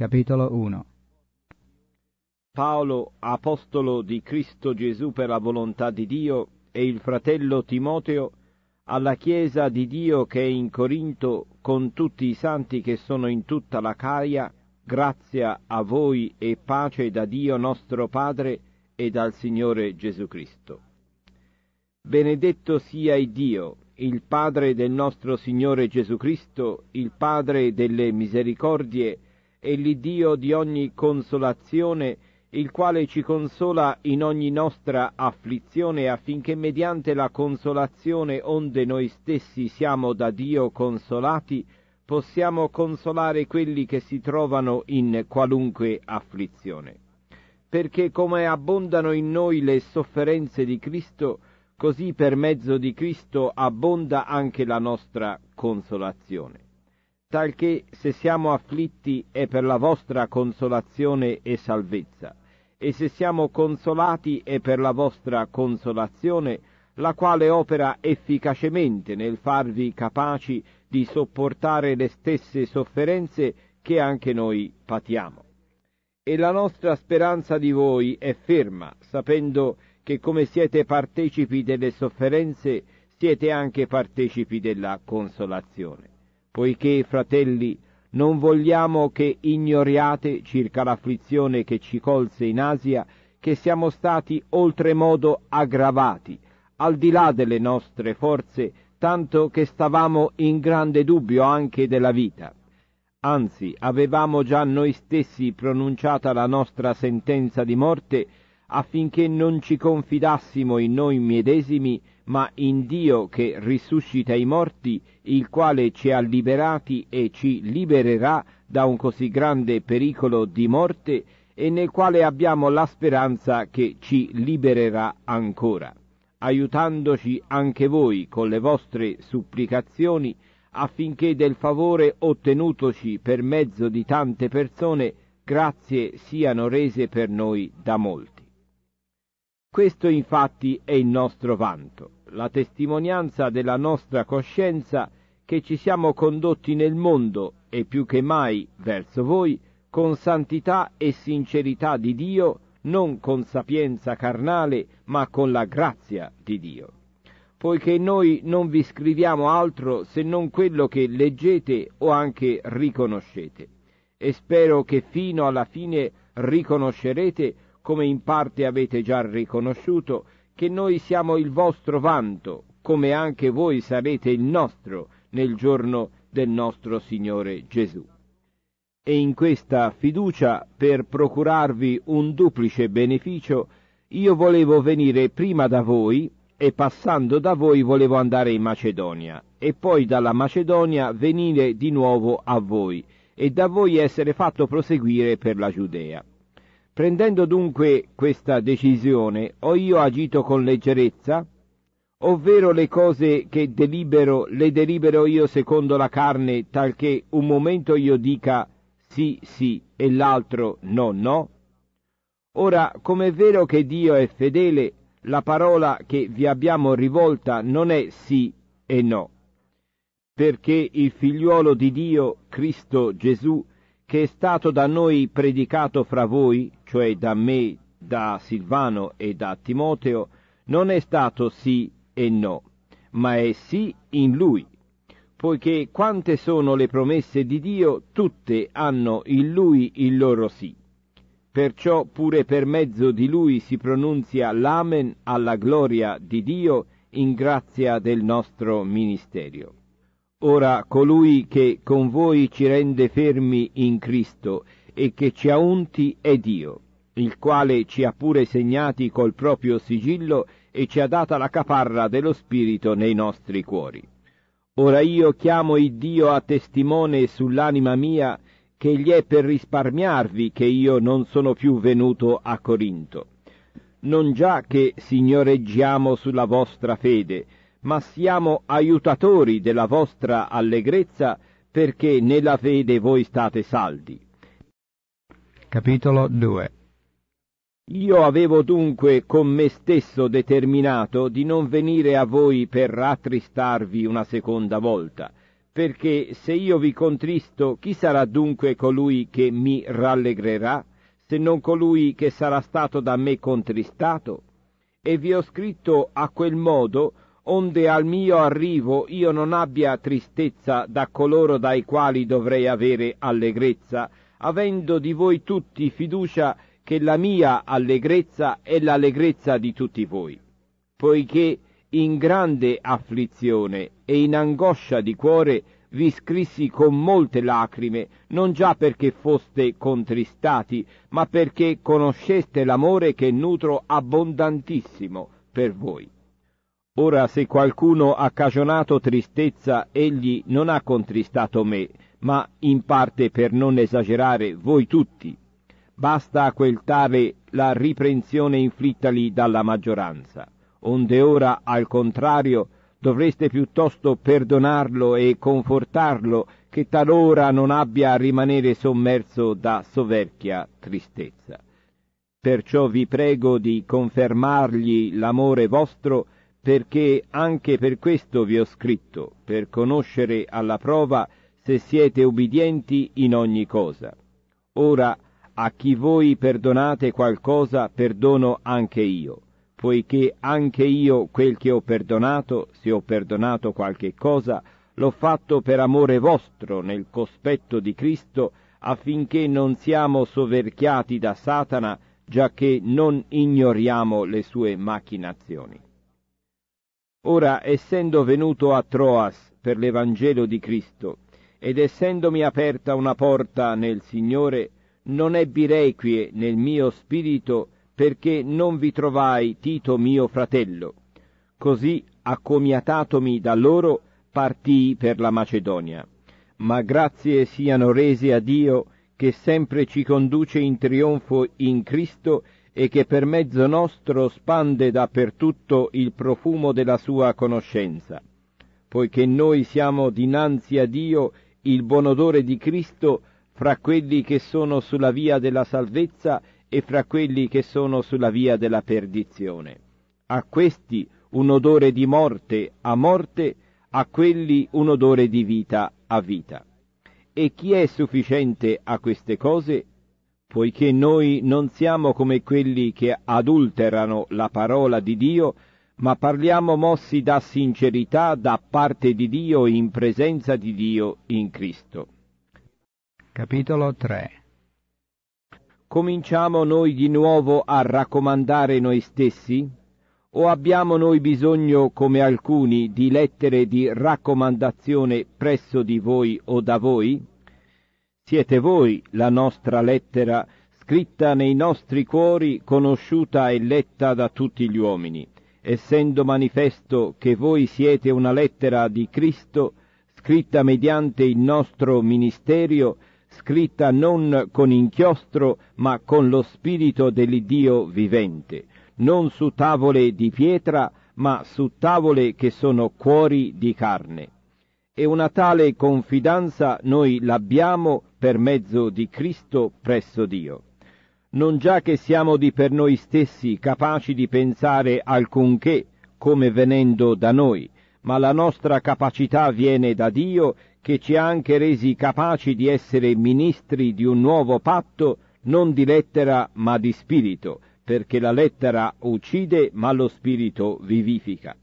Capitolo 1 Paolo, apostolo di Cristo Gesù per la volontà di Dio, e il fratello Timoteo, alla Chiesa di Dio che è in Corinto, con tutti i santi che sono in tutta la Caia, grazia a voi e pace da Dio nostro Padre e dal Signore Gesù Cristo. Benedetto sia il Dio, il Padre del nostro Signore Gesù Cristo, il Padre delle misericordie, e l'Iddio di ogni consolazione, il quale ci consola in ogni nostra afflizione affinché mediante la consolazione onde noi stessi siamo da Dio consolati, possiamo consolare quelli che si trovano in qualunque afflizione. Perché come abbondano in noi le sofferenze di Cristo, così per mezzo di Cristo abbonda anche la nostra consolazione talché se siamo afflitti è per la vostra consolazione e salvezza, e se siamo consolati è per la vostra consolazione, la quale opera efficacemente nel farvi capaci di sopportare le stesse sofferenze che anche noi patiamo. E la nostra speranza di voi è ferma, sapendo che come siete partecipi delle sofferenze, siete anche partecipi della consolazione poiché, fratelli, non vogliamo che ignoriate circa l'afflizione che ci colse in Asia, che siamo stati oltremodo aggravati, al di là delle nostre forze, tanto che stavamo in grande dubbio anche della vita. Anzi, avevamo già noi stessi pronunciata la nostra sentenza di morte, affinché non ci confidassimo in noi medesimi, ma in Dio che risuscita i morti, il quale ci ha liberati e ci libererà da un così grande pericolo di morte, e nel quale abbiamo la speranza che ci libererà ancora, aiutandoci anche voi con le vostre supplicazioni, affinché del favore ottenutoci per mezzo di tante persone grazie siano rese per noi da molti. Questo infatti è il nostro vanto la testimonianza della nostra coscienza che ci siamo condotti nel mondo e più che mai verso voi con santità e sincerità di Dio, non con sapienza carnale, ma con la grazia di Dio. Poiché noi non vi scriviamo altro se non quello che leggete o anche riconoscete. E spero che fino alla fine riconoscerete, come in parte avete già riconosciuto, che noi siamo il vostro vanto, come anche voi sarete il nostro nel giorno del nostro Signore Gesù. E in questa fiducia, per procurarvi un duplice beneficio, io volevo venire prima da voi e passando da voi volevo andare in Macedonia e poi dalla Macedonia venire di nuovo a voi e da voi essere fatto proseguire per la Giudea Prendendo dunque questa decisione, ho io agito con leggerezza? Ovvero le cose che delibero le delibero io secondo la carne, talché un momento io dica sì, sì e l'altro no, no? Ora, come è vero che Dio è fedele, la parola che vi abbiamo rivolta non è sì e no, perché il figliuolo di Dio, Cristo Gesù, che è stato da noi predicato fra voi, cioè da me, da Silvano e da Timoteo, non è stato sì e no, ma è sì in lui, poiché quante sono le promesse di Dio, tutte hanno in lui il loro sì. Perciò pure per mezzo di lui si pronunzia l'amen alla gloria di Dio in grazia del nostro ministerio. Ora colui che con voi ci rende fermi in Cristo e che ci ha unti è Dio, il quale ci ha pure segnati col proprio sigillo e ci ha data la caparra dello Spirito nei nostri cuori. Ora io chiamo il Dio a testimone sull'anima mia che gli è per risparmiarvi che io non sono più venuto a Corinto. Non già che signoreggiamo sulla vostra fede, ma siamo aiutatori della vostra allegrezza, perché nella fede voi state saldi. Capitolo 2 Io avevo dunque con me stesso determinato di non venire a voi per rattristarvi una seconda volta, perché se io vi contristo, chi sarà dunque colui che mi rallegrerà, se non colui che sarà stato da me contristato? E vi ho scritto a quel modo onde al mio arrivo io non abbia tristezza da coloro dai quali dovrei avere allegrezza, avendo di voi tutti fiducia che la mia allegrezza è l'allegrezza di tutti voi, poiché in grande afflizione e in angoscia di cuore vi scrissi con molte lacrime, non già perché foste contristati, ma perché conosceste l'amore che nutro abbondantissimo per voi. Ora se qualcuno ha cagionato tristezza, egli non ha contristato me, ma in parte per non esagerare voi tutti. Basta a quel tale la riprensione inflittali dalla maggioranza, onde ora, al contrario, dovreste piuttosto perdonarlo e confortarlo che talora non abbia a rimanere sommerso da soverchia tristezza. Perciò vi prego di confermargli l'amore vostro perché anche per questo vi ho scritto, per conoscere alla prova se siete ubbidienti in ogni cosa. Ora, a chi voi perdonate qualcosa, perdono anche io, poiché anche io quel che ho perdonato, se ho perdonato qualche cosa, l'ho fatto per amore vostro nel cospetto di Cristo, affinché non siamo soverchiati da Satana, giacché non ignoriamo le sue macchinazioni. Ora, essendo venuto a Troas per l'Evangelo di Cristo, ed essendomi aperta una porta nel Signore, non ebbi requie nel mio spirito perché non vi trovai Tito mio fratello. Così, accomiatatomi da loro, partii per la Macedonia. Ma grazie siano rese a Dio che sempre ci conduce in trionfo in Cristo e che per mezzo nostro spande dappertutto il profumo della sua conoscenza, poiché noi siamo dinanzi a Dio il buon odore di Cristo fra quelli che sono sulla via della salvezza e fra quelli che sono sulla via della perdizione. A questi un odore di morte a morte, a quelli un odore di vita a vita. E chi è sufficiente a queste cose? poiché noi non siamo come quelli che adulterano la parola di Dio, ma parliamo mossi da sincerità da parte di Dio in presenza di Dio in Cristo. Capitolo 3 Cominciamo noi di nuovo a raccomandare noi stessi? O abbiamo noi bisogno, come alcuni, di lettere di raccomandazione presso di voi o da voi? Siete voi la nostra lettera scritta nei nostri cuori, conosciuta e letta da tutti gli uomini, essendo manifesto che voi siete una lettera di Cristo, scritta mediante il nostro ministerio, scritta non con inchiostro, ma con lo spirito dell'Iddio vivente, non su tavole di pietra, ma su tavole che sono cuori di carne e una tale confidenza noi l'abbiamo per mezzo di Cristo presso Dio. Non già che siamo di per noi stessi capaci di pensare alcunché come venendo da noi, ma la nostra capacità viene da Dio che ci ha anche resi capaci di essere ministri di un nuovo patto, non di lettera ma di spirito, perché la lettera uccide ma lo spirito vivifica.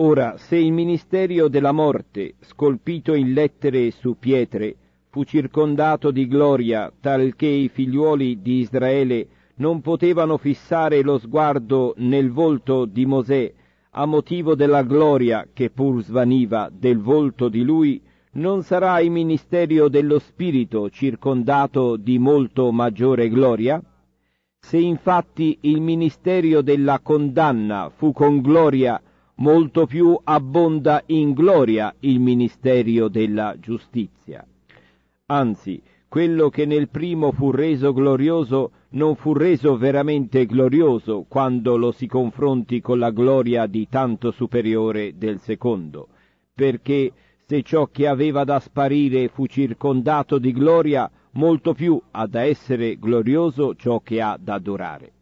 Ora, se il ministerio della morte, scolpito in lettere su pietre, fu circondato di gloria, talché i figliuoli di Israele non potevano fissare lo sguardo nel volto di Mosè, a motivo della gloria che pur svaniva del volto di lui, non sarà il ministerio dello Spirito circondato di molto maggiore gloria? Se infatti il ministerio della condanna fu con gloria molto più abbonda in gloria il ministerio della giustizia. Anzi, quello che nel primo fu reso glorioso non fu reso veramente glorioso quando lo si confronti con la gloria di tanto superiore del secondo, perché se ciò che aveva da sparire fu circondato di gloria, molto più ha da essere glorioso ciò che ha da durare.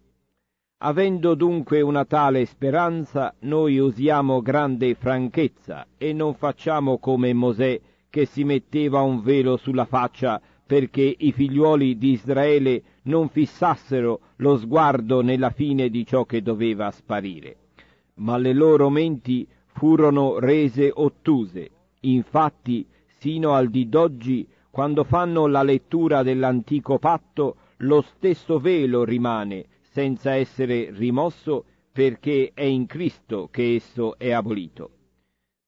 Avendo dunque una tale speranza, noi usiamo grande franchezza e non facciamo come Mosè che si metteva un velo sulla faccia perché i figliuoli di Israele non fissassero lo sguardo nella fine di ciò che doveva sparire. Ma le loro menti furono rese ottuse. Infatti, sino al di d'oggi, quando fanno la lettura dell'antico patto, lo stesso velo rimane, senza essere rimosso perché è in Cristo che esso è abolito.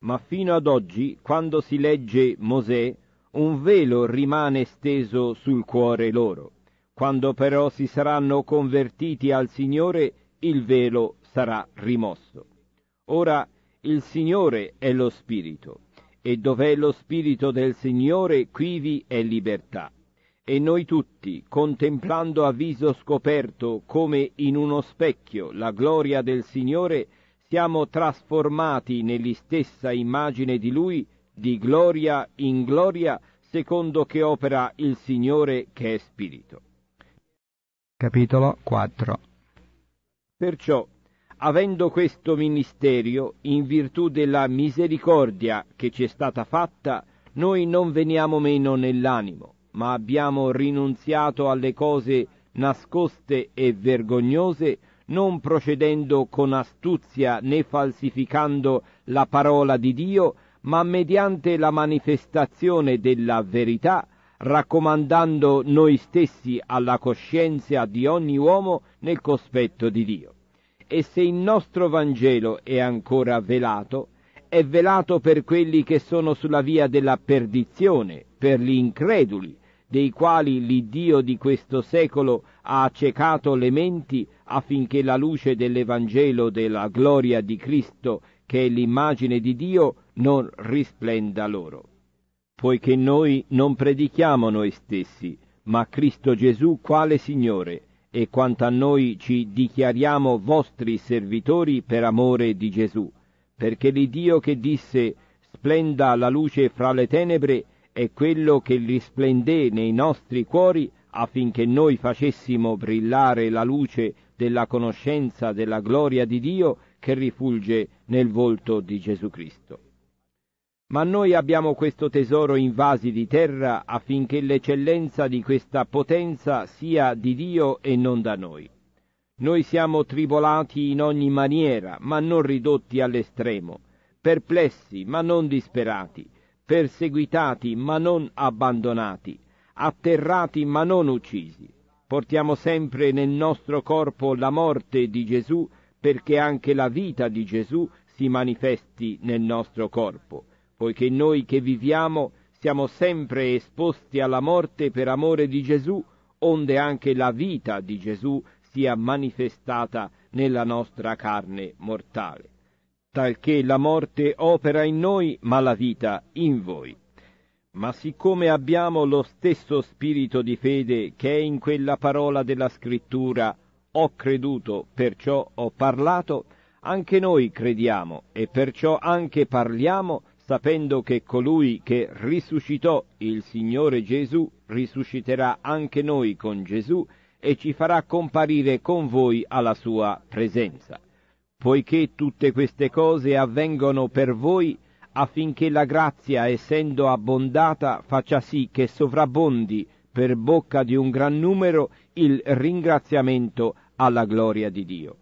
Ma fino ad oggi, quando si legge Mosè, un velo rimane steso sul cuore loro. Quando però si saranno convertiti al Signore, il velo sarà rimosso. Ora, il Signore è lo Spirito, e dov'è lo Spirito del Signore, quivi è libertà. E noi tutti, contemplando a viso scoperto come in uno specchio la gloria del Signore, siamo trasformati nell'istessa immagine di Lui, di gloria in gloria, secondo che opera il Signore che è Spirito. Capitolo 4 Perciò, avendo questo ministerio, in virtù della misericordia che ci è stata fatta, noi non veniamo meno nell'animo, ma abbiamo rinunziato alle cose nascoste e vergognose, non procedendo con astuzia né falsificando la parola di Dio, ma mediante la manifestazione della verità, raccomandando noi stessi alla coscienza di ogni uomo nel cospetto di Dio. E se il nostro Vangelo è ancora velato, è velato per quelli che sono sulla via della perdizione, per gli increduli, dei quali l'Iddio di questo secolo ha accecato le menti affinché la luce dell'Evangelo della gloria di Cristo, che è l'immagine di Dio, non risplenda loro. Poiché noi non predichiamo noi stessi, ma Cristo Gesù quale Signore, e quanto a noi ci dichiariamo vostri servitori per amore di Gesù, perché l'Iddio che disse splenda la luce fra le tenebre è quello che risplendé nei nostri cuori affinché noi facessimo brillare la luce della conoscenza della gloria di Dio che rifulge nel volto di Gesù Cristo. Ma noi abbiamo questo tesoro in vasi di terra affinché l'eccellenza di questa potenza sia di Dio e non da noi. Noi siamo tribolati in ogni maniera, ma non ridotti all'estremo, perplessi, ma non disperati, perseguitati ma non abbandonati, atterrati ma non uccisi. Portiamo sempre nel nostro corpo la morte di Gesù perché anche la vita di Gesù si manifesti nel nostro corpo, poiché noi che viviamo siamo sempre esposti alla morte per amore di Gesù, onde anche la vita di Gesù sia manifestata nella nostra carne mortale talché la morte opera in noi, ma la vita in voi. Ma siccome abbiamo lo stesso spirito di fede che è in quella parola della scrittura, ho creduto, perciò ho parlato, anche noi crediamo e perciò anche parliamo, sapendo che colui che risuscitò il Signore Gesù risusciterà anche noi con Gesù e ci farà comparire con voi alla sua presenza poiché tutte queste cose avvengono per voi affinché la grazia, essendo abbondata, faccia sì che sovrabbondi per bocca di un gran numero il ringraziamento alla gloria di Dio.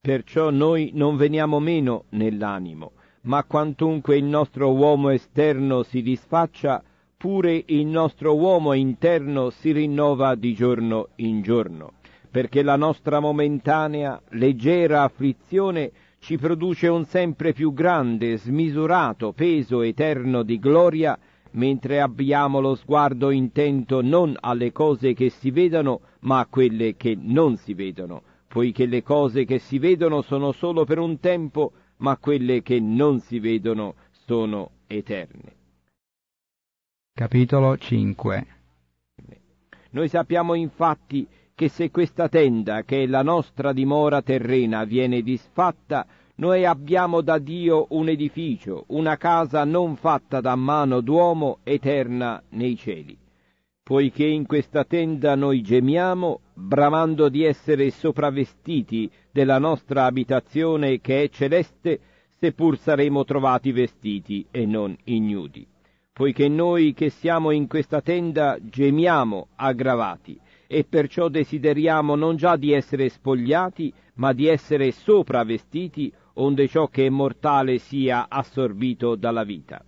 Perciò noi non veniamo meno nell'animo, ma quantunque il nostro uomo esterno si disfaccia, pure il nostro uomo interno si rinnova di giorno in giorno, perché la nostra momentanea, leggera afflizione ci produce un sempre più grande, smisurato peso eterno di gloria, mentre abbiamo lo sguardo intento non alle cose che si vedono, ma a quelle che non si vedono, poiché le cose che si vedono sono solo per un tempo, ma quelle che non si vedono sono eterne. Capitolo 5 Noi sappiamo infatti che se questa tenda, che è la nostra dimora terrena, viene disfatta, noi abbiamo da Dio un edificio, una casa non fatta da mano d'uomo, eterna nei cieli. Poiché in questa tenda noi gemiamo, bramando di essere sopravvestiti della nostra abitazione che è celeste, seppur saremo trovati vestiti e non ignudi. Poiché noi che siamo in questa tenda gemiamo aggravati, e perciò desideriamo non già di essere spogliati, ma di essere sopravvestiti, onde ciò che è mortale sia assorbito dalla vita.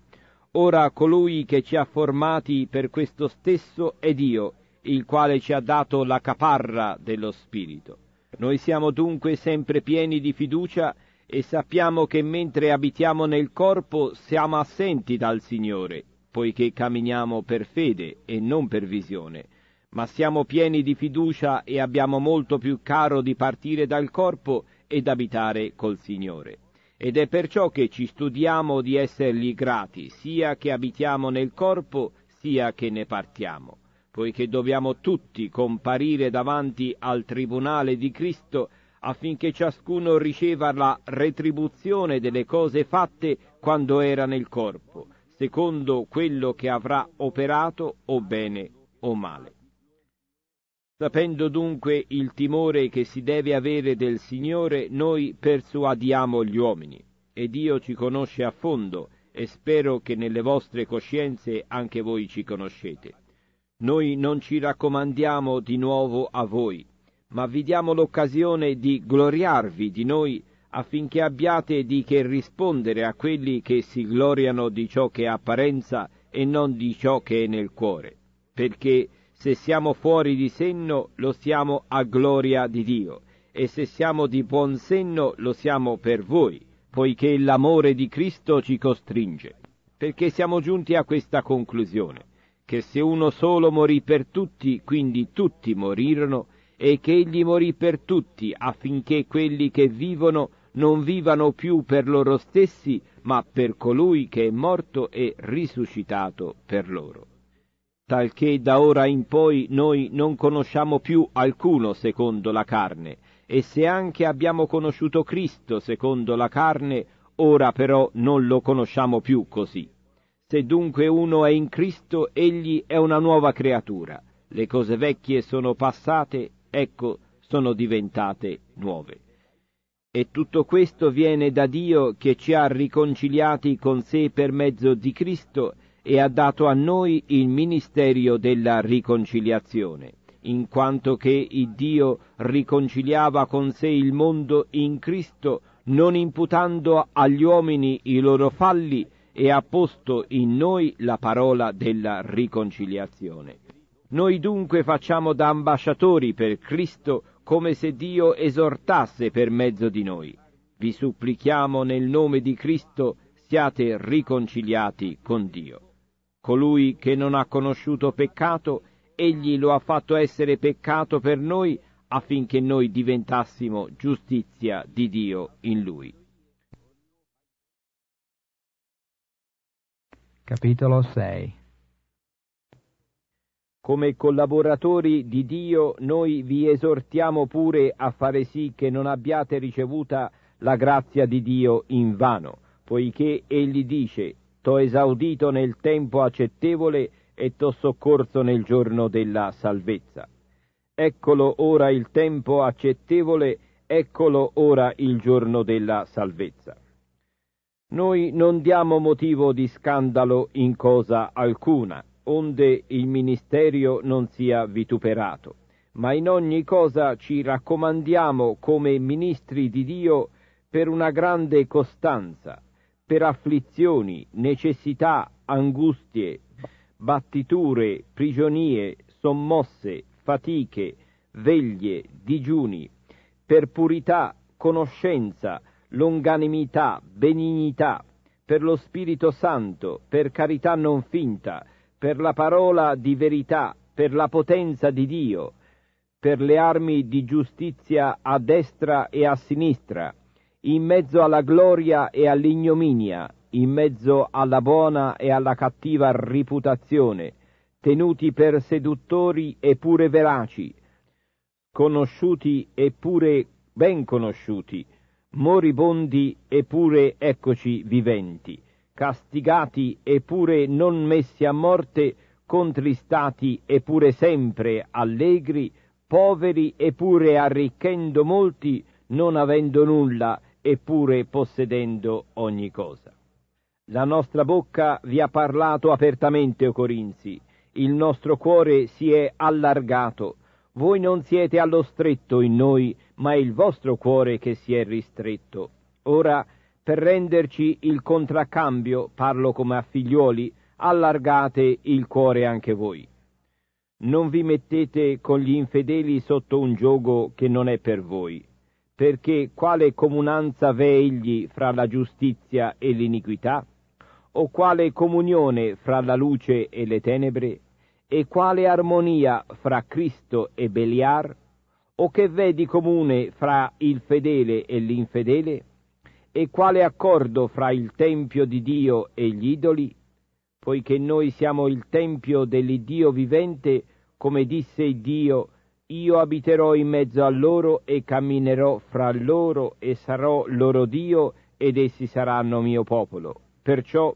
Ora colui che ci ha formati per questo stesso è Dio, il quale ci ha dato la caparra dello Spirito. Noi siamo dunque sempre pieni di fiducia e sappiamo che mentre abitiamo nel corpo siamo assenti dal Signore, poiché camminiamo per fede e non per visione ma siamo pieni di fiducia e abbiamo molto più caro di partire dal corpo ed abitare col Signore. Ed è perciò che ci studiamo di essergli grati, sia che abitiamo nel corpo, sia che ne partiamo, poiché dobbiamo tutti comparire davanti al Tribunale di Cristo affinché ciascuno riceva la retribuzione delle cose fatte quando era nel corpo, secondo quello che avrà operato o bene o male. Sapendo dunque il timore che si deve avere del Signore, noi persuadiamo gli uomini e Dio ci conosce a fondo e spero che nelle vostre coscienze anche voi ci conoscete. Noi non ci raccomandiamo di nuovo a voi, ma vi diamo l'occasione di gloriarvi di noi affinché abbiate di che rispondere a quelli che si gloriano di ciò che è apparenza e non di ciò che è nel cuore, perché se siamo fuori di senno, lo siamo a gloria di Dio, e se siamo di buon senno, lo siamo per voi, poiché l'amore di Cristo ci costringe. Perché siamo giunti a questa conclusione, che se uno solo morì per tutti, quindi tutti morirono, e che egli morì per tutti affinché quelli che vivono non vivano più per loro stessi, ma per colui che è morto e risuscitato per loro talché da ora in poi noi non conosciamo più alcuno secondo la carne, e se anche abbiamo conosciuto Cristo secondo la carne, ora però non lo conosciamo più così. Se dunque uno è in Cristo, egli è una nuova creatura. Le cose vecchie sono passate, ecco, sono diventate nuove. E tutto questo viene da Dio che ci ha riconciliati con sé per mezzo di Cristo e e ha dato a noi il ministerio della riconciliazione, in quanto che il Dio riconciliava con sé il mondo in Cristo, non imputando agli uomini i loro falli, e ha posto in noi la parola della riconciliazione. Noi dunque facciamo da ambasciatori per Cristo come se Dio esortasse per mezzo di noi. Vi supplichiamo nel nome di Cristo siate riconciliati con Dio. Colui che non ha conosciuto peccato, egli lo ha fatto essere peccato per noi affinché noi diventassimo giustizia di Dio in lui. Capitolo 6 Come collaboratori di Dio noi vi esortiamo pure a fare sì che non abbiate ricevuta la grazia di Dio in vano, poiché egli dice t'ho esaudito nel tempo accettevole e t'ho soccorso nel giorno della salvezza. Eccolo ora il tempo accettevole, eccolo ora il giorno della salvezza. Noi non diamo motivo di scandalo in cosa alcuna, onde il ministerio non sia vituperato, ma in ogni cosa ci raccomandiamo come ministri di Dio per una grande costanza, per afflizioni, necessità, angustie, battiture, prigionie, sommosse, fatiche, veglie, digiuni, per purità, conoscenza, longanimità, benignità, per lo Spirito Santo, per carità non finta, per la parola di verità, per la potenza di Dio, per le armi di giustizia a destra e a sinistra, in mezzo alla gloria e all'ignominia, in mezzo alla buona e alla cattiva riputazione, tenuti per seduttori e pure veraci, conosciuti e pure ben conosciuti, moribondi e pure eccoci viventi, castigati e pure non messi a morte, contristati e pure sempre allegri, poveri e pure arricchendo molti, non avendo nulla, eppure possedendo ogni cosa. La nostra bocca vi ha parlato apertamente, o Corinzi, il nostro cuore si è allargato, voi non siete allo stretto in noi, ma è il vostro cuore che si è ristretto. Ora, per renderci il contraccambio, parlo come a figliuoli, allargate il cuore anche voi. Non vi mettete con gli infedeli sotto un gioco che non è per voi, perché quale comunanza v'è egli fra la giustizia e l'iniquità? O quale comunione fra la luce e le tenebre? E quale armonia fra Cristo e Beliar? O che v'è di comune fra il fedele e l'infedele? E quale accordo fra il Tempio di Dio e gli idoli? Poiché noi siamo il Tempio dell'Iddio vivente, come disse Dio, io abiterò in mezzo a loro e camminerò fra loro e sarò loro Dio ed essi saranno mio popolo. Perciò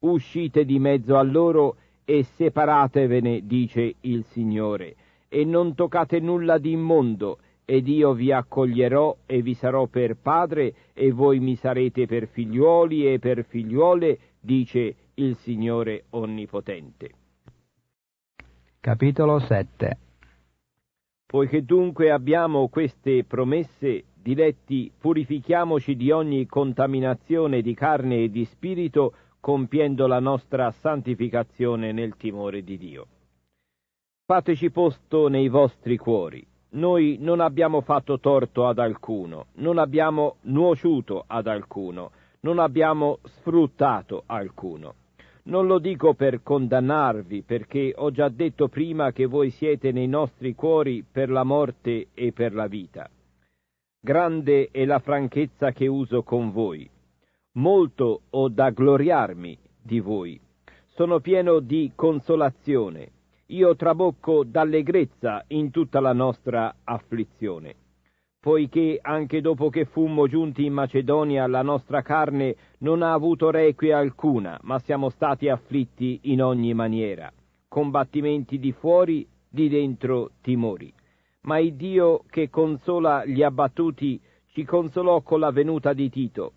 uscite di mezzo a loro e separatevene, dice il Signore, e non toccate nulla di immondo, ed io vi accoglierò e vi sarò per padre e voi mi sarete per figliuoli e per figliuole, dice il Signore Onnipotente. Capitolo 7 Poiché dunque abbiamo queste promesse, diletti, purifichiamoci di ogni contaminazione di carne e di spirito, compiendo la nostra santificazione nel timore di Dio. Fateci posto nei vostri cuori. Noi non abbiamo fatto torto ad alcuno, non abbiamo nuociuto ad alcuno, non abbiamo sfruttato alcuno non lo dico per condannarvi, perché ho già detto prima che voi siete nei nostri cuori per la morte e per la vita. Grande è la franchezza che uso con voi. Molto ho da gloriarmi di voi. Sono pieno di consolazione. Io trabocco d'allegrezza in tutta la nostra afflizione poiché anche dopo che fummo giunti in Macedonia la nostra carne non ha avuto requie alcuna, ma siamo stati afflitti in ogni maniera, combattimenti di fuori, di dentro timori. Ma il Dio che consola gli abbattuti ci consolò con la venuta di Tito,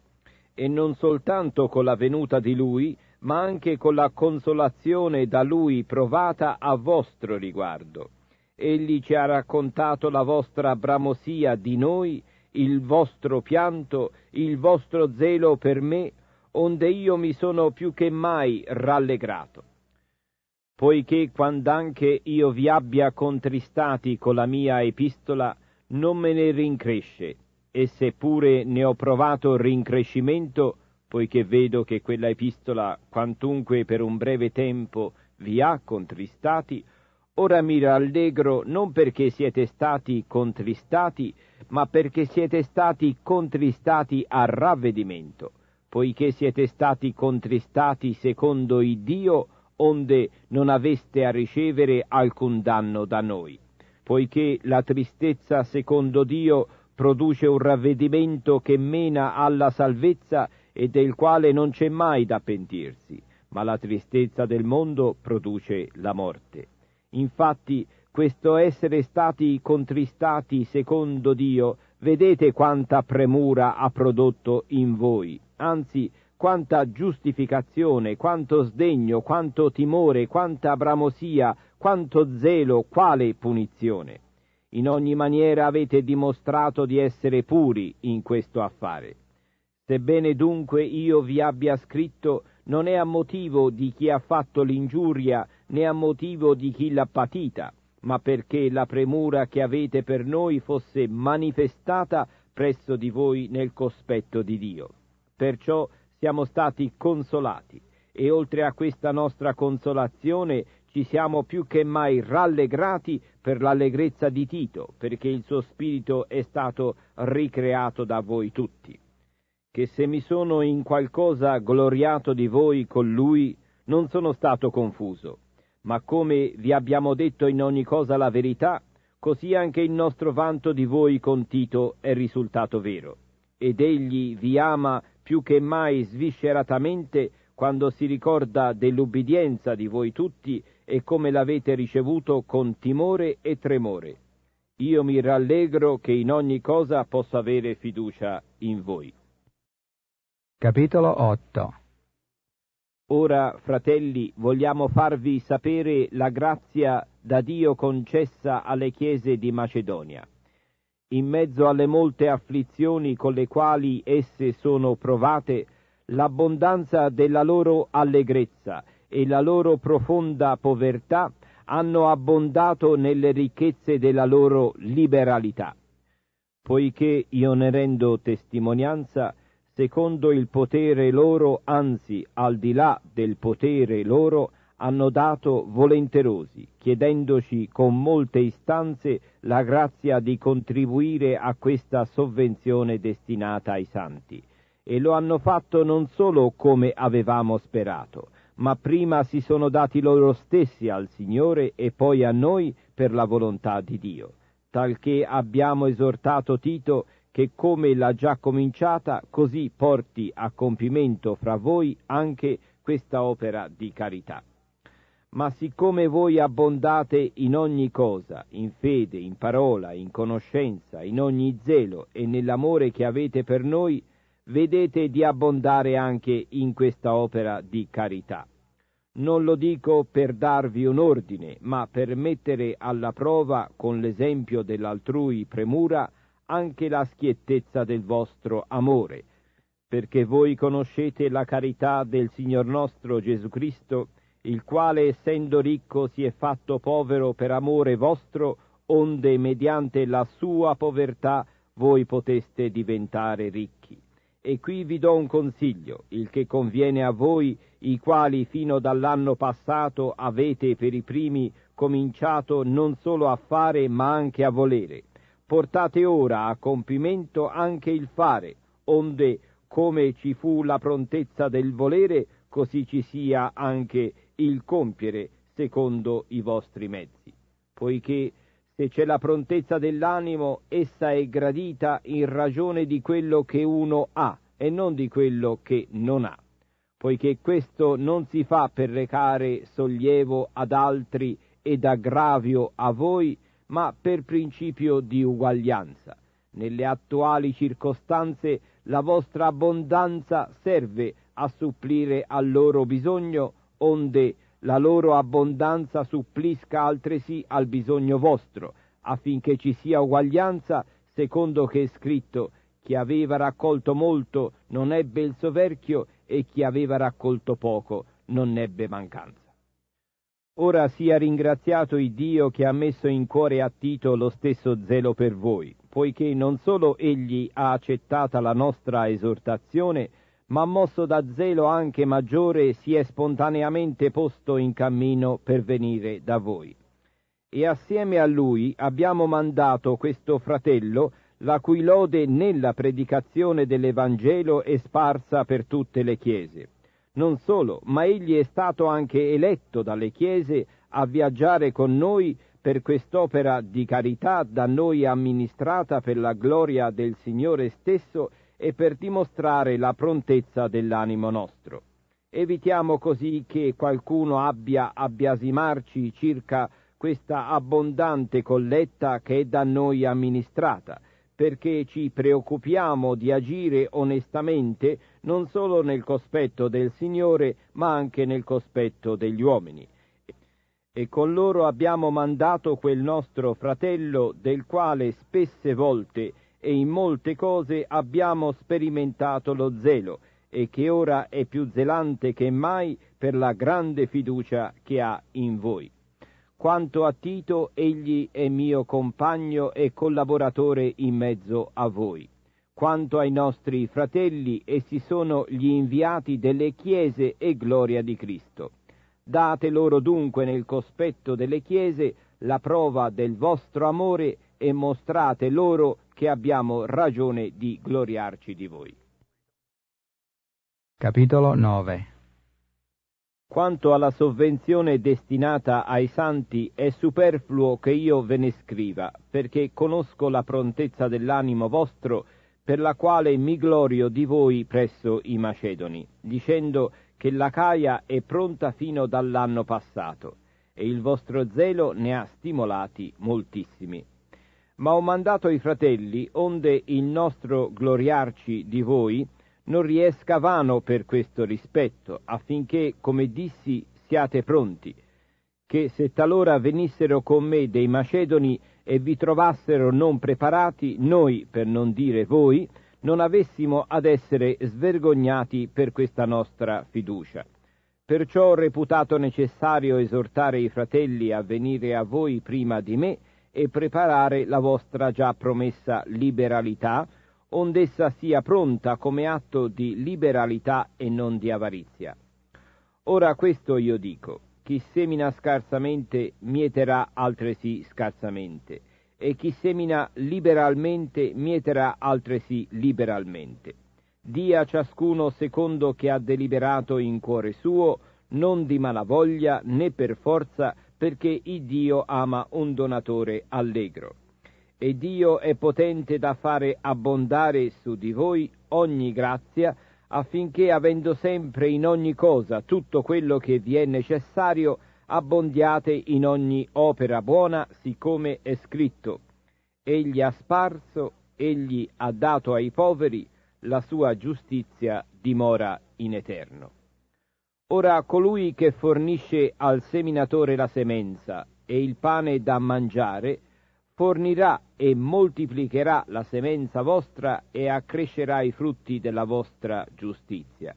e non soltanto con la venuta di lui, ma anche con la consolazione da lui provata a vostro riguardo Egli ci ha raccontato la vostra bramosia di noi, il vostro pianto, il vostro zelo per me, onde io mi sono più che mai rallegrato. Poiché quand'anche io vi abbia contristati con la mia epistola, non me ne rincresce, e seppure ne ho provato rincrescimento, poiché vedo che quella epistola, quantunque per un breve tempo vi ha contristati, Ora mi rallegro non perché siete stati contristati, ma perché siete stati contristati a ravvedimento, poiché siete stati contristati secondo il Dio, onde non aveste a ricevere alcun danno da noi, poiché la tristezza secondo Dio produce un ravvedimento che mena alla salvezza e del quale non c'è mai da pentirsi, ma la tristezza del mondo produce la morte. Infatti questo essere stati contristati secondo Dio, vedete quanta premura ha prodotto in voi, anzi quanta giustificazione, quanto sdegno, quanto timore, quanta bramosia, quanto zelo, quale punizione. In ogni maniera avete dimostrato di essere puri in questo affare. Sebbene dunque io vi abbia scritto, non è a motivo di chi ha fatto l'ingiuria né a motivo di chi l'ha patita, ma perché la premura che avete per noi fosse manifestata presso di voi nel cospetto di Dio. Perciò siamo stati consolati e oltre a questa nostra consolazione ci siamo più che mai rallegrati per l'allegrezza di Tito, perché il suo spirito è stato ricreato da voi tutti. Che se mi sono in qualcosa gloriato di voi con lui, non sono stato confuso ma come vi abbiamo detto in ogni cosa la verità, così anche il nostro vanto di voi con Tito è risultato vero. Ed egli vi ama più che mai svisceratamente quando si ricorda dell'ubbidienza di voi tutti e come l'avete ricevuto con timore e tremore. Io mi rallegro che in ogni cosa posso avere fiducia in voi. Capitolo 8 Ora, fratelli, vogliamo farvi sapere la grazia da Dio concessa alle chiese di Macedonia. In mezzo alle molte afflizioni con le quali esse sono provate, l'abbondanza della loro allegrezza e la loro profonda povertà hanno abbondato nelle ricchezze della loro liberalità. Poiché io ne rendo testimonianza, secondo il potere loro, anzi al di là del potere loro, hanno dato volenterosi, chiedendoci con molte istanze la grazia di contribuire a questa sovvenzione destinata ai santi. E lo hanno fatto non solo come avevamo sperato, ma prima si sono dati loro stessi al Signore e poi a noi per la volontà di Dio. Talché abbiamo esortato Tito che come l'ha già cominciata, così porti a compimento fra voi anche questa opera di carità. Ma siccome voi abbondate in ogni cosa, in fede, in parola, in conoscenza, in ogni zelo e nell'amore che avete per noi, vedete di abbondare anche in questa opera di carità. Non lo dico per darvi un ordine, ma per mettere alla prova con l'esempio dell'altrui premura anche la schiettezza del vostro amore, perché voi conoscete la carità del Signor nostro Gesù Cristo, il quale essendo ricco si è fatto povero per amore vostro, onde mediante la sua povertà voi poteste diventare ricchi. E qui vi do un consiglio, il che conviene a voi, i quali fino dall'anno passato avete per i primi cominciato non solo a fare ma anche a volere, portate ora a compimento anche il fare, onde come ci fu la prontezza del volere, così ci sia anche il compiere secondo i vostri mezzi, poiché se c'è la prontezza dell'animo, essa è gradita in ragione di quello che uno ha e non di quello che non ha, poiché questo non si fa per recare sollievo ad altri ed aggravio a voi, ma per principio di uguaglianza. Nelle attuali circostanze la vostra abbondanza serve a supplire al loro bisogno, onde la loro abbondanza supplisca altresì al bisogno vostro, affinché ci sia uguaglianza, secondo che è scritto, chi aveva raccolto molto non ebbe il soverchio e chi aveva raccolto poco non ebbe mancanza. Ora sia ringraziato il Dio che ha messo in cuore a Tito lo stesso zelo per voi, poiché non solo egli ha accettata la nostra esortazione, ma mosso da zelo anche maggiore si è spontaneamente posto in cammino per venire da voi. E assieme a lui abbiamo mandato questo fratello, la cui lode nella predicazione dell'Evangelo è sparsa per tutte le chiese. Non solo, ma egli è stato anche eletto dalle chiese a viaggiare con noi per quest'opera di carità da noi amministrata per la gloria del Signore stesso e per dimostrare la prontezza dell'animo nostro. Evitiamo così che qualcuno abbia a biasimarci circa questa abbondante colletta che è da noi amministrata, perché ci preoccupiamo di agire onestamente non solo nel cospetto del Signore, ma anche nel cospetto degli uomini. E con loro abbiamo mandato quel nostro fratello del quale spesse volte e in molte cose abbiamo sperimentato lo zelo e che ora è più zelante che mai per la grande fiducia che ha in voi. Quanto a Tito, egli è mio compagno e collaboratore in mezzo a voi. Quanto ai nostri fratelli, essi sono gli inviati delle chiese e gloria di Cristo. Date loro dunque nel cospetto delle chiese la prova del vostro amore e mostrate loro che abbiamo ragione di gloriarci di voi. Capitolo 9 quanto alla sovvenzione destinata ai santi è superfluo che io ve ne scriva, perché conosco la prontezza dell'animo vostro, per la quale mi glorio di voi presso i Macedoni, dicendo che l'Acaia è pronta fino dall'anno passato, e il vostro zelo ne ha stimolati moltissimi. Ma ho mandato i fratelli, onde il nostro gloriarci di voi, non riesca vano per questo rispetto, affinché, come dissi, siate pronti, che se talora venissero con me dei Macedoni e vi trovassero non preparati, noi, per non dire voi, non avessimo ad essere svergognati per questa nostra fiducia. Perciò ho reputato necessario esortare i fratelli a venire a voi prima di me e preparare la vostra già promessa liberalità, ond'essa sia pronta come atto di liberalità e non di avarizia. Ora questo io dico, chi semina scarsamente mieterà altresì scarsamente, e chi semina liberalmente mieterà altresì liberalmente. Dia ciascuno secondo che ha deliberato in cuore suo, non di malavoglia né per forza, perché il Dio ama un donatore allegro e Dio è potente da fare abbondare su di voi ogni grazia, affinché avendo sempre in ogni cosa tutto quello che vi è necessario, abbondiate in ogni opera buona, siccome è scritto. Egli ha sparso, egli ha dato ai poveri, la sua giustizia dimora in eterno. Ora colui che fornisce al seminatore la semenza e il pane da mangiare, fornirà e moltiplicherà la semenza vostra e accrescerà i frutti della vostra giustizia.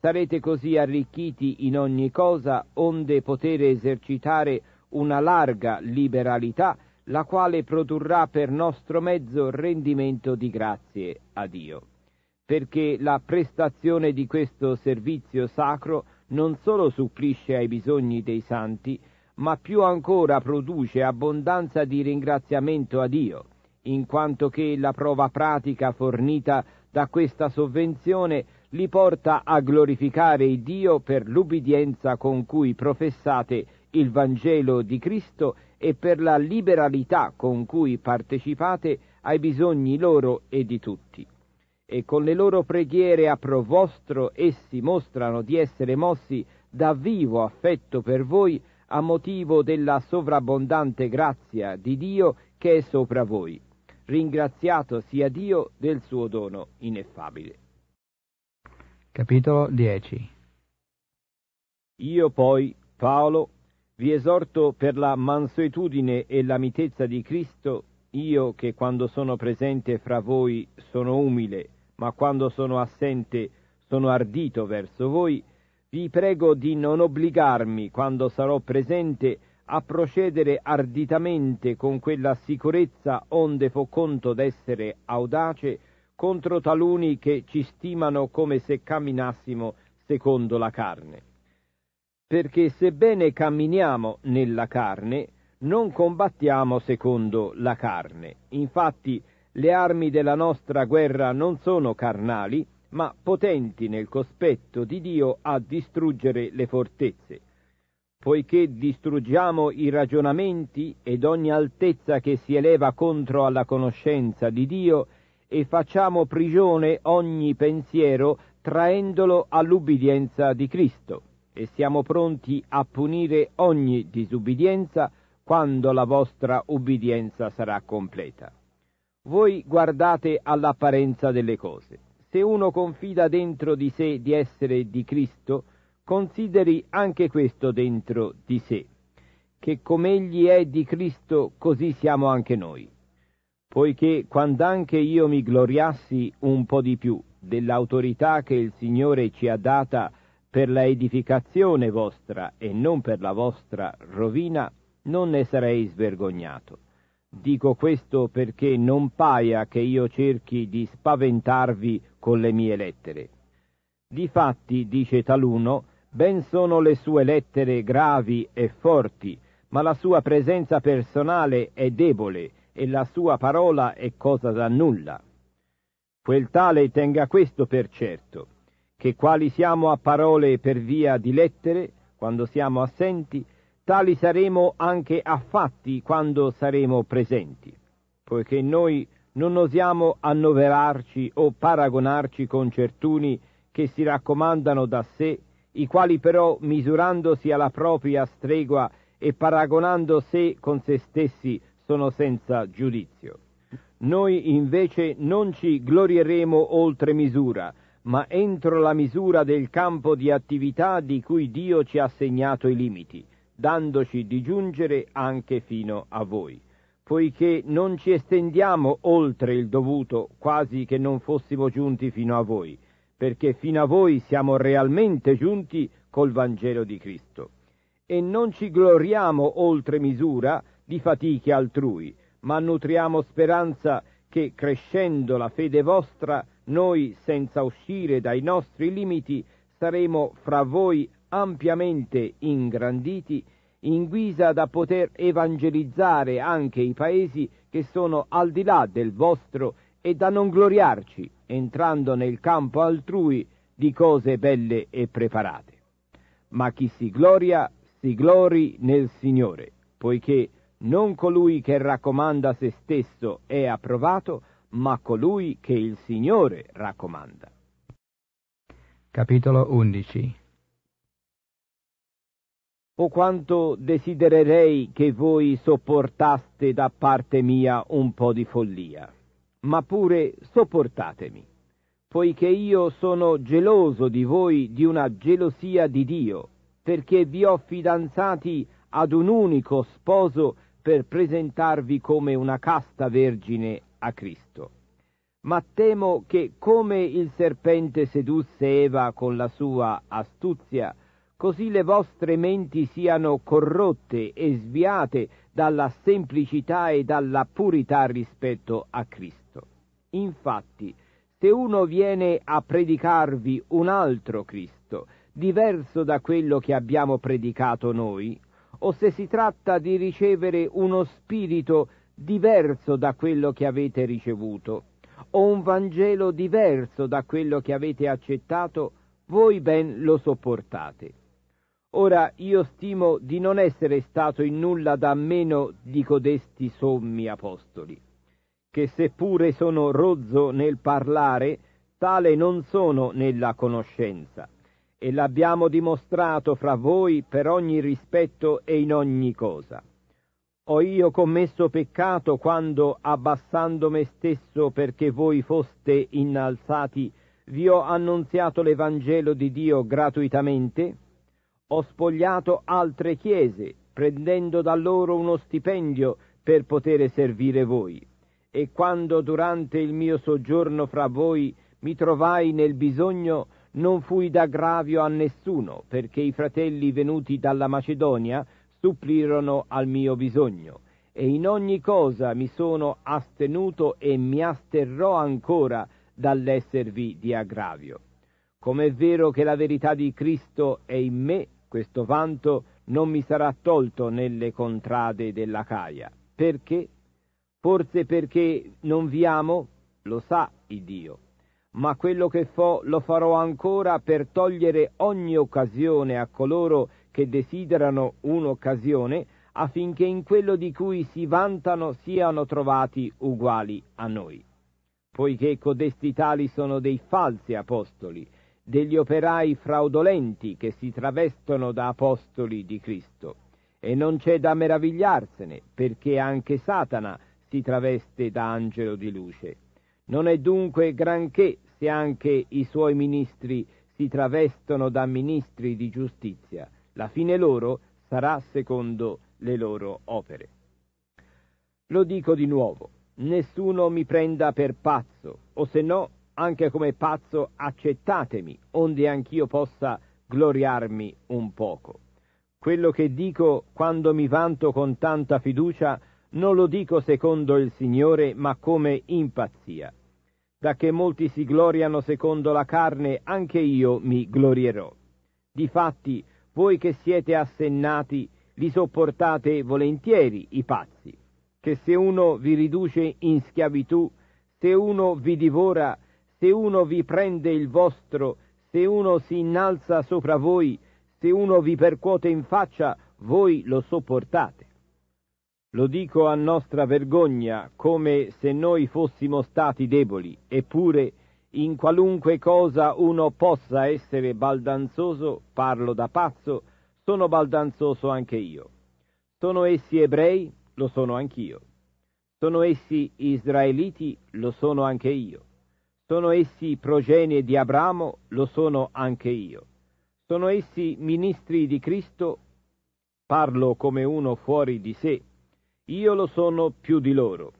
Sarete così arricchiti in ogni cosa, onde potere esercitare una larga liberalità, la quale produrrà per nostro mezzo rendimento di grazie a Dio. Perché la prestazione di questo servizio sacro non solo supplisce ai bisogni dei santi, ma più ancora produce abbondanza di ringraziamento a Dio, in quanto che la prova pratica fornita da questa sovvenzione li porta a glorificare il Dio per l'ubbidienza con cui professate il Vangelo di Cristo e per la liberalità con cui partecipate ai bisogni loro e di tutti. E con le loro preghiere a pro vostro essi mostrano di essere mossi da vivo affetto per voi, a motivo della sovrabbondante grazia di Dio che è sopra voi. Ringraziato sia Dio del suo dono ineffabile. Capitolo 10 Io poi, Paolo, vi esorto per la mansuetudine e la mitezza di Cristo, io che quando sono presente fra voi sono umile, ma quando sono assente sono ardito verso voi, vi prego di non obbligarmi, quando sarò presente, a procedere arditamente con quella sicurezza onde fo conto d'essere audace contro taluni che ci stimano come se camminassimo secondo la carne. Perché sebbene camminiamo nella carne, non combattiamo secondo la carne. Infatti le armi della nostra guerra non sono carnali, ma potenti nel cospetto di Dio a distruggere le fortezze. Poiché distruggiamo i ragionamenti ed ogni altezza che si eleva contro alla conoscenza di Dio e facciamo prigione ogni pensiero traendolo all'ubbidienza di Cristo e siamo pronti a punire ogni disubbidienza quando la vostra ubbidienza sarà completa. Voi guardate all'apparenza delle cose se uno confida dentro di sé di essere di Cristo, consideri anche questo dentro di sé, che come egli è di Cristo, così siamo anche noi. Poiché quand'anche io mi gloriassi un po' di più dell'autorità che il Signore ci ha data per la edificazione vostra e non per la vostra rovina, non ne sarei svergognato. Dico questo perché non paia che io cerchi di spaventarvi con le mie lettere. Difatti, dice taluno, ben sono le sue lettere gravi e forti, ma la sua presenza personale è debole e la sua parola è cosa da nulla. Quel tale tenga questo per certo, che quali siamo a parole per via di lettere, quando siamo assenti, tali saremo anche a fatti quando saremo presenti, poiché noi non osiamo annoverarci o paragonarci con certuni che si raccomandano da sé, i quali però, misurandosi alla propria stregua e paragonando sé con se stessi, sono senza giudizio. Noi invece non ci glorieremo oltre misura, ma entro la misura del campo di attività di cui Dio ci ha segnato i limiti, dandoci di giungere anche fino a voi poiché non ci estendiamo oltre il dovuto, quasi che non fossimo giunti fino a voi, perché fino a voi siamo realmente giunti col Vangelo di Cristo. E non ci gloriamo oltre misura di fatiche altrui, ma nutriamo speranza che, crescendo la fede vostra, noi, senza uscire dai nostri limiti, saremo fra voi ampiamente ingranditi in guisa da poter evangelizzare anche i paesi che sono al di là del vostro e da non gloriarci, entrando nel campo altrui di cose belle e preparate. Ma chi si gloria, si glori nel Signore, poiché non colui che raccomanda se stesso è approvato, ma colui che il Signore raccomanda. Capitolo 11 o quanto desidererei che voi sopportaste da parte mia un po' di follia, ma pure sopportatemi, poiché io sono geloso di voi di una gelosia di Dio, perché vi ho fidanzati ad un unico sposo per presentarvi come una casta vergine a Cristo. Ma temo che come il serpente sedusse Eva con la sua astuzia, così le vostre menti siano corrotte e sviate dalla semplicità e dalla purità rispetto a Cristo. Infatti, se uno viene a predicarvi un altro Cristo, diverso da quello che abbiamo predicato noi, o se si tratta di ricevere uno spirito diverso da quello che avete ricevuto, o un Vangelo diverso da quello che avete accettato, voi ben lo sopportate. Ora io stimo di non essere stato in nulla da meno di codesti sommi apostoli, che seppure sono rozzo nel parlare, tale non sono nella conoscenza, e l'abbiamo dimostrato fra voi per ogni rispetto e in ogni cosa. Ho io commesso peccato quando, abbassando me stesso perché voi foste innalzati, vi ho annunziato l'Evangelo di Dio gratuitamente? ho spogliato altre chiese, prendendo da loro uno stipendio per poter servire voi. E quando durante il mio soggiorno fra voi mi trovai nel bisogno, non fui d'aggravio a nessuno, perché i fratelli venuti dalla Macedonia supplirono al mio bisogno. E in ogni cosa mi sono astenuto e mi asterrò ancora dall'esservi di aggravio. Com'è vero che la verità di Cristo è in me questo vanto non mi sarà tolto nelle contrade dell'Acaia. Perché? Forse perché non vi amo? Lo sa il Dio. Ma quello che fo lo farò ancora per togliere ogni occasione a coloro che desiderano un'occasione affinché in quello di cui si vantano siano trovati uguali a noi. Poiché codesti tali sono dei falsi apostoli, degli operai fraudolenti che si travestono da apostoli di Cristo. E non c'è da meravigliarsene, perché anche Satana si traveste da angelo di luce. Non è dunque granché se anche i suoi ministri si travestono da ministri di giustizia. La fine loro sarà secondo le loro opere. Lo dico di nuovo, nessuno mi prenda per pazzo, o se no anche come pazzo accettatemi, onde anch'io possa gloriarmi un poco. Quello che dico quando mi vanto con tanta fiducia, non lo dico secondo il Signore, ma come impazzia. Da che molti si gloriano secondo la carne, anche io mi glorierò. Difatti, voi che siete assennati, li sopportate volentieri i pazzi, che se uno vi riduce in schiavitù, se uno vi divora, se uno vi prende il vostro, se uno si innalza sopra voi, se uno vi percuote in faccia, voi lo sopportate. Lo dico a nostra vergogna, come se noi fossimo stati deboli, eppure in qualunque cosa uno possa essere baldanzoso, parlo da pazzo, sono baldanzoso anche io. Sono essi ebrei? Lo sono anch'io. Sono essi israeliti? Lo sono anche io. Sono essi progenie di Abramo, lo sono anche io. Sono essi ministri di Cristo, parlo come uno fuori di sé. Io lo sono più di loro,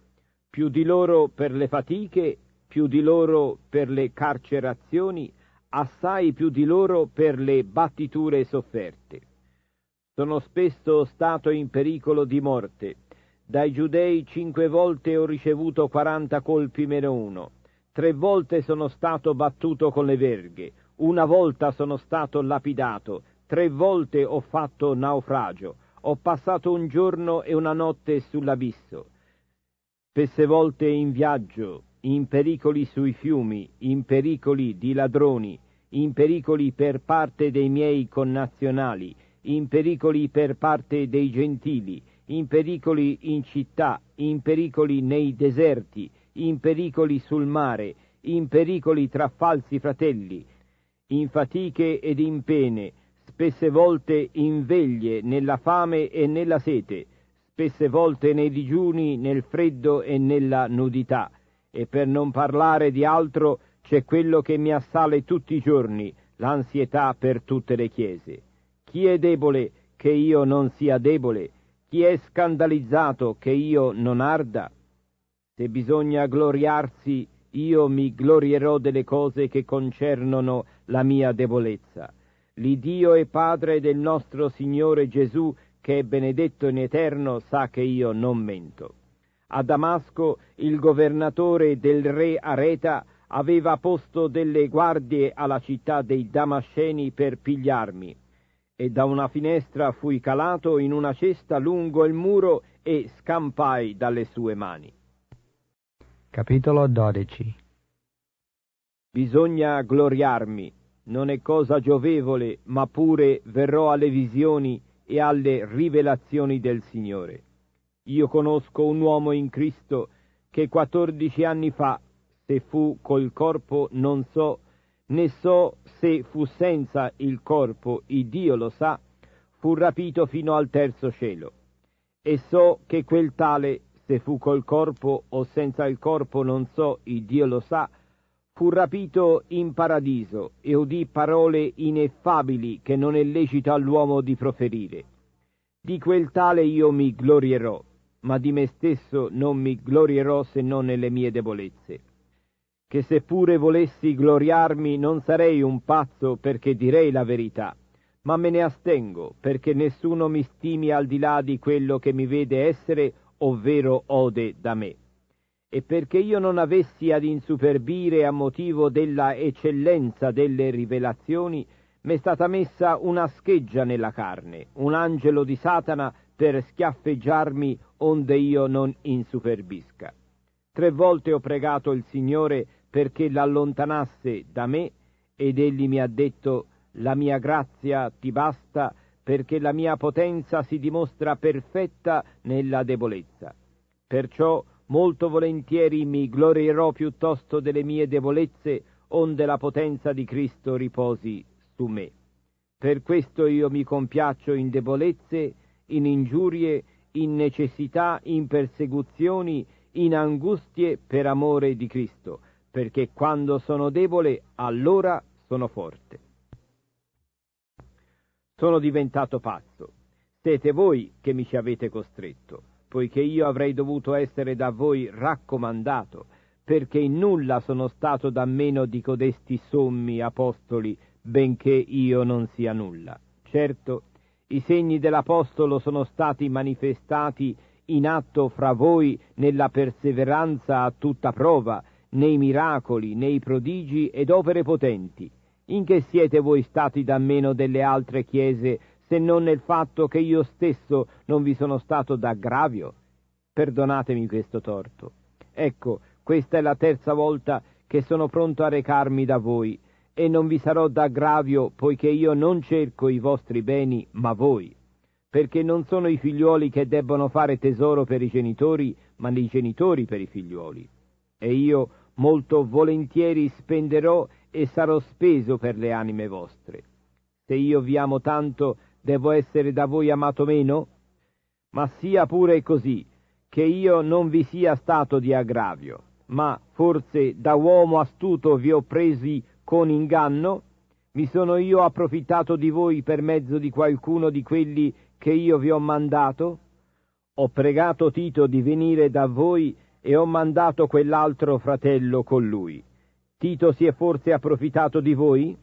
più di loro per le fatiche, più di loro per le carcerazioni, assai più di loro per le battiture sofferte. Sono spesso stato in pericolo di morte. Dai giudei cinque volte ho ricevuto quaranta colpi meno uno Tre volte sono stato battuto con le verghe, una volta sono stato lapidato, tre volte ho fatto naufragio, ho passato un giorno e una notte sull'abisso, spesse volte in viaggio, in pericoli sui fiumi, in pericoli di ladroni, in pericoli per parte dei miei connazionali, in pericoli per parte dei gentili, in pericoli in città, in pericoli nei deserti, in pericoli sul mare, in pericoli tra falsi fratelli, in fatiche ed in pene, spesse volte in veglie, nella fame e nella sete, spesse volte nei digiuni, nel freddo e nella nudità. E per non parlare di altro c'è quello che mi assale tutti i giorni, l'ansietà per tutte le chiese. Chi è debole che io non sia debole? Chi è scandalizzato che io non arda? Se bisogna gloriarsi, io mi glorierò delle cose che concernono la mia debolezza. L'Iddio e Padre del nostro Signore Gesù, che è benedetto in eterno, sa che io non mento. A Damasco il governatore del re Areta aveva posto delle guardie alla città dei Damasceni per pigliarmi, e da una finestra fui calato in una cesta lungo il muro e scampai dalle sue mani. Capitolo 12 Bisogna gloriarmi, non è cosa giovevole, ma pure verrò alle visioni e alle rivelazioni del Signore. Io conosco un uomo in Cristo che quattordici anni fa, se fu col corpo non so, né so se fu senza il corpo, il Dio lo sa, fu rapito fino al terzo cielo. E so che quel tale se fu col corpo o senza il corpo non so, il Dio lo sa, fu rapito in paradiso e udì parole ineffabili che non è lecito all'uomo di proferire. Di quel tale io mi glorierò, ma di me stesso non mi glorierò se non nelle mie debolezze. Che seppure volessi gloriarmi non sarei un pazzo perché direi la verità, ma me ne astengo perché nessuno mi stimi al di là di quello che mi vede essere o ovvero ode da me. E perché io non avessi ad insuperbire a motivo della eccellenza delle rivelazioni, m'è stata messa una scheggia nella carne, un angelo di Satana per schiaffeggiarmi onde io non insuperbisca. Tre volte ho pregato il Signore perché l'allontanasse da me ed egli mi ha detto la mia grazia ti basta perché la mia potenza si dimostra perfetta nella debolezza. Perciò molto volentieri mi glorierò piuttosto delle mie debolezze, onde la potenza di Cristo riposi su me. Per questo io mi compiaccio in debolezze, in ingiurie, in necessità, in persecuzioni, in angustie per amore di Cristo, perché quando sono debole allora sono forte. Sono diventato pazzo. Siete voi che mi ci avete costretto, poiché io avrei dovuto essere da voi raccomandato, perché in nulla sono stato da meno di codesti sommi apostoli, benché io non sia nulla. Certo, i segni dell'apostolo sono stati manifestati in atto fra voi nella perseveranza a tutta prova, nei miracoli, nei prodigi ed opere potenti, in che siete voi stati da meno delle altre chiese se non nel fatto che io stesso non vi sono stato d'aggravio? Perdonatemi questo torto. Ecco, questa è la terza volta che sono pronto a recarmi da voi, e non vi sarò d'aggravio poiché io non cerco i vostri beni, ma voi. Perché non sono i figliuoli che debbono fare tesoro per i genitori, ma i genitori per i figliuoli. E io molto volentieri spenderò e sarò speso per le anime vostre. Se io vi amo tanto, devo essere da voi amato meno? Ma sia pure così, che io non vi sia stato di aggravio, ma forse da uomo astuto vi ho presi con inganno? Mi sono io approfittato di voi per mezzo di qualcuno di quelli che io vi ho mandato? Ho pregato Tito di venire da voi e ho mandato quell'altro fratello con lui. Tito si è forse approfittato di voi?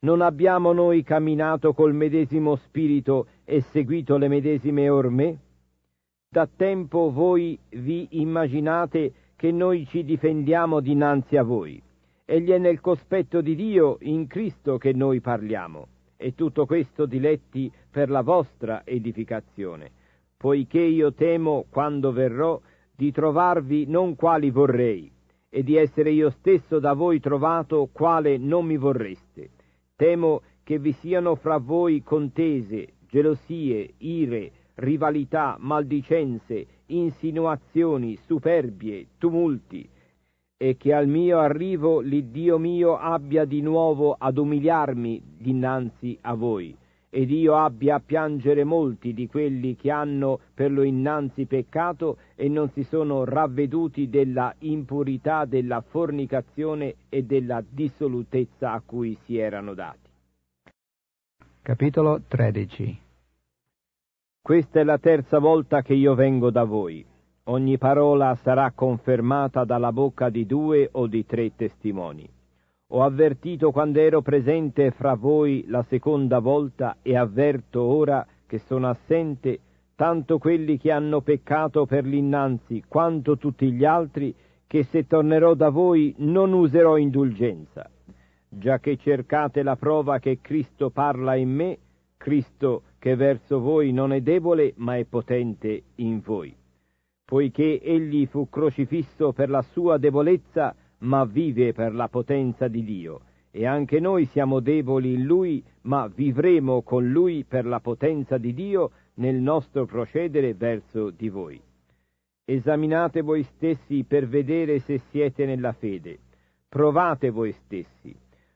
Non abbiamo noi camminato col medesimo spirito e seguito le medesime orme? Da tempo voi vi immaginate che noi ci difendiamo dinanzi a voi. Egli è nel cospetto di Dio in Cristo che noi parliamo. E tutto questo, diletti, per la vostra edificazione, poiché io temo, quando verrò, di trovarvi non quali vorrei, e di essere io stesso da voi trovato quale non mi vorreste. Temo che vi siano fra voi contese, gelosie, ire, rivalità, maldicenze, insinuazioni, superbie, tumulti, e che al mio arrivo l'Iddio mio abbia di nuovo ad umiliarmi dinanzi a voi ed io abbia a piangere molti di quelli che hanno per lo innanzi peccato e non si sono ravveduti della impurità, della fornicazione e della dissolutezza a cui si erano dati. Capitolo 13 Questa è la terza volta che io vengo da voi. Ogni parola sarà confermata dalla bocca di due o di tre testimoni. Ho avvertito quando ero presente fra voi la seconda volta e avverto ora che sono assente tanto quelli che hanno peccato per l'innanzi quanto tutti gli altri che se tornerò da voi non userò indulgenza. Già che cercate la prova che Cristo parla in me, Cristo che verso voi non è debole ma è potente in voi. Poiché egli fu crocifisso per la sua debolezza, ma vive per la potenza di Dio. E anche noi siamo deboli in Lui, ma vivremo con Lui per la potenza di Dio nel nostro procedere verso di voi. Esaminate voi stessi per vedere se siete nella fede. Provate voi stessi.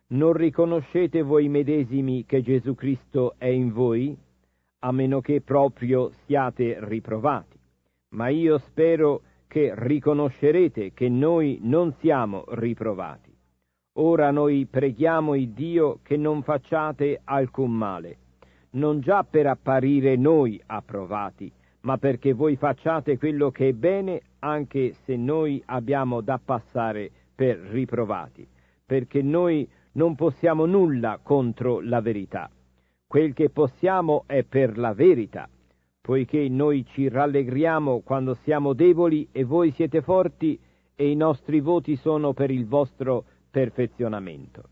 Non riconoscete voi medesimi che Gesù Cristo è in voi, a meno che proprio siate riprovati. Ma io spero che che riconoscerete che noi non siamo riprovati. Ora noi preghiamo il Dio che non facciate alcun male, non già per apparire noi approvati, ma perché voi facciate quello che è bene anche se noi abbiamo da passare per riprovati, perché noi non possiamo nulla contro la verità. Quel che possiamo è per la verità poiché noi ci rallegriamo quando siamo deboli e voi siete forti e i nostri voti sono per il vostro perfezionamento.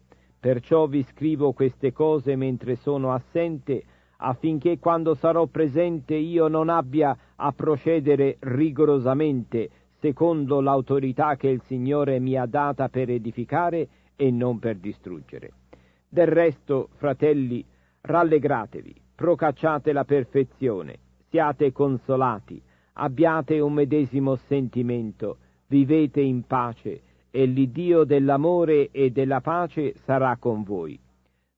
Perciò vi scrivo queste cose mentre sono assente, affinché quando sarò presente io non abbia a procedere rigorosamente secondo l'autorità che il Signore mi ha data per edificare e non per distruggere. Del resto, fratelli, rallegratevi, procacciate la perfezione, siate consolati, abbiate un medesimo sentimento, vivete in pace, e l'Iddio dell'amore e della pace sarà con voi.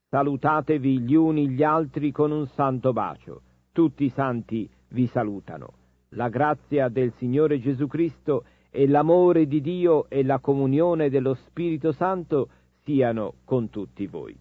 Salutatevi gli uni gli altri con un santo bacio. Tutti i santi vi salutano. La grazia del Signore Gesù Cristo e l'amore di Dio e la comunione dello Spirito Santo siano con tutti voi.